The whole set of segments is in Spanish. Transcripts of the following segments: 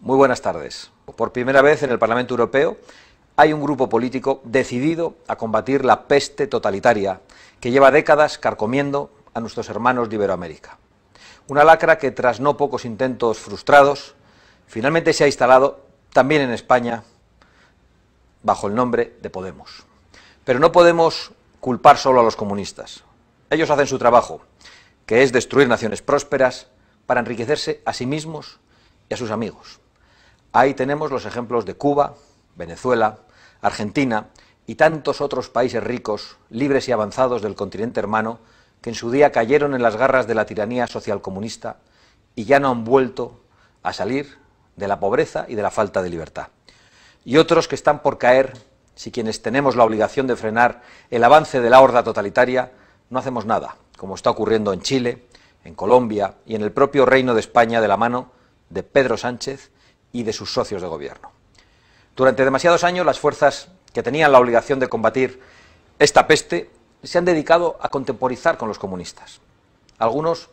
Muy buenas tardes. Por primera vez en el Parlamento Europeo hay un grupo político decidido a combatir la peste totalitaria que lleva décadas carcomiendo a nuestros hermanos de Iberoamérica. Una lacra que tras no pocos intentos frustrados finalmente se ha instalado también en España bajo el nombre de Podemos. Pero no podemos culpar solo a los comunistas. Ellos hacen su trabajo, que es destruir naciones prósperas para enriquecerse a sí mismos y a sus amigos. Ahí tenemos los ejemplos de Cuba, Venezuela, Argentina y tantos otros países ricos, libres y avanzados del continente hermano, que en su día cayeron en las garras de la tiranía socialcomunista y ya no han vuelto a salir de la pobreza y de la falta de libertad. Y otros que están por caer si quienes tenemos la obligación de frenar el avance de la horda totalitaria no hacemos nada, como está ocurriendo en Chile, en Colombia y en el propio Reino de España de la mano de Pedro Sánchez y de sus socios de gobierno. Durante demasiados años las fuerzas que tenían la obligación de combatir esta peste se han dedicado a contemporizar con los comunistas. Algunos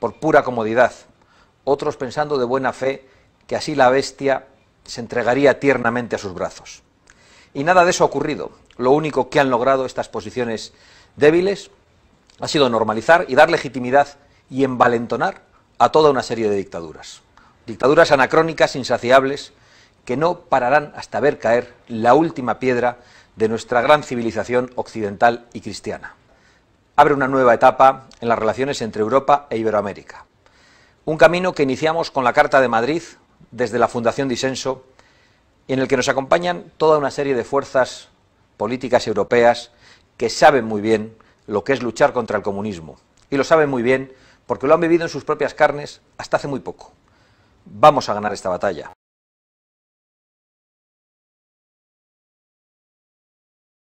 por pura comodidad, otros pensando de buena fe que así la bestia se entregaría tiernamente a sus brazos. Y nada de eso ha ocurrido. Lo único que han logrado estas posiciones débiles ha sido normalizar y dar legitimidad y envalentonar a toda una serie de dictaduras. Dictaduras anacrónicas insaciables que no pararán hasta ver caer la última piedra de nuestra gran civilización occidental y cristiana. Abre una nueva etapa en las relaciones entre Europa e Iberoamérica. Un camino que iniciamos con la Carta de Madrid desde la Fundación Disenso y en el que nos acompañan toda una serie de fuerzas políticas europeas que saben muy bien lo que es luchar contra el comunismo y lo saben muy bien porque lo han vivido en sus propias carnes hasta hace muy poco. Vamos a ganar esta batalla.